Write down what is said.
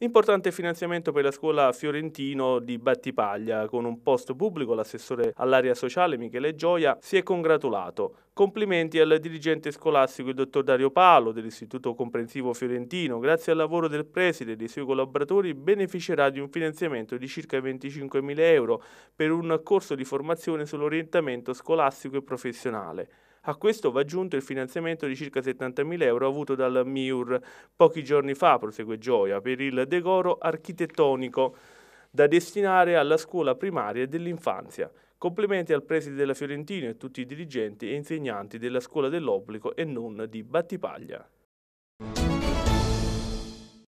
Importante finanziamento per la scuola fiorentino di Battipaglia, con un post pubblico l'assessore all'area sociale Michele Gioia si è congratulato. Complimenti al dirigente scolastico il dottor Dario Palo dell'Istituto Comprensivo Fiorentino, grazie al lavoro del preside e dei suoi collaboratori beneficerà di un finanziamento di circa 25.000 euro per un corso di formazione sull'orientamento scolastico e professionale. A questo va aggiunto il finanziamento di circa 70.000 euro avuto dal MIUR pochi giorni fa, prosegue Gioia, per il decoro architettonico da destinare alla scuola primaria dell'infanzia. Complimenti al preside della Fiorentina e a tutti i dirigenti e insegnanti della scuola dell'obbligo e non di Battipaglia.